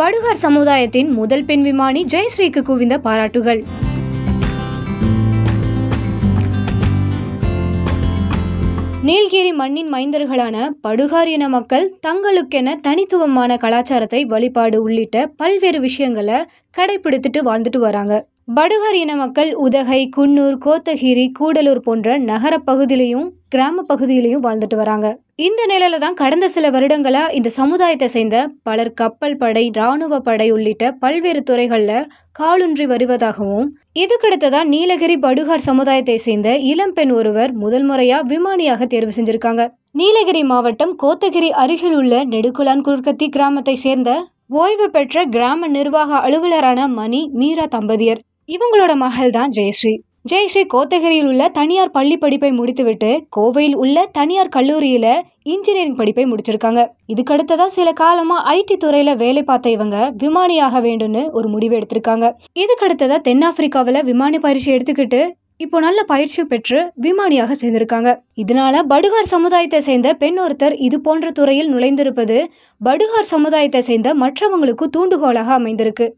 படுகார் சமுதாயத்தின் முதல் பெண் விமானி ஜெயஸ்ரீக்கு குவிந்த பாராட்டுகள் நீல்கிரி மண்ணின் மைந்தர்களான படுகார் இன மக்கள் தங்களுக்கென தனித்துவமான கலாச்சாரத்தை வழிபாடு உள்ளிட்ட பல்வேறு விஷயங்களை கடைபிடித்துட்டு வாழ்ந்துட்டு வராங்க படுகர் இன மக்கள் உதகை குன்னூர் கோத்தகிரி கூடலூர் போன்ற நகர பகுதியிலையும் கிராம பகுதியிலையும் வாழ்ந்துட்டு வராங்க இந்த நிலையில தான் கடந்த சில வருடங்களா இந்த சமுதாயத்தை சேர்ந்த பலர் கப்பல் படை இராணுவ படை உள்ளிட்ட பல்வேறு துறைகளில் காலுன்றி வருவதாகவும் இதுக்கடுத்ததா நீலகிரி படுகார் சமுதாயத்தை சேர்ந்த இளம்பெண் ஒருவர் முதல் முறையா விமானியாக தேர்வு செஞ்சிருக்காங்க நீலகிரி மாவட்டம் கோத்தகிரி அருகில் உள்ள நெடுக்குளான் குர்கத்தி கிராமத்தை சேர்ந்த ஓய்வு பெற்ற கிராம நிர்வாக அலுவலரான மணி மீரா தம்பதியர் இவங்களோட மகள் தான் ஜெயஸ்ரீ ஜெயஸ்ரீ கோத்தகிரியில் உள்ள தனியார் பள்ளி படிப்பை முடித்துவிட்டு கோவையில் உள்ள தனியார் கல்லூரியில இன்ஜினியரிங் படிப்பை முடிச்சிருக்காங்க இதுக்கடுத்ததா சில காலமா ஐடி துறையில வேலை பார்த்த இவங்க விமானியாக வேண்டும்னு ஒரு முடிவு எடுத்திருக்காங்க இதுக்கடுத்ததா தென்னாப்பிரிக்காவில விமானி பயிற்சி எடுத்துக்கிட்டு இப்போ நல்ல பயிற்சி பெற்று விமானியாக சேர்ந்திருக்காங்க இதனால படுகார் சமுதாயத்தை சேர்ந்த பெண் ஒருத்தர் இது போன்ற துறையில் நுழைந்திருப்பது படுகார் சமுதாயத்தை சேர்ந்த மற்றவங்களுக்கு தூண்டுகோலாக அமைந்திருக்கு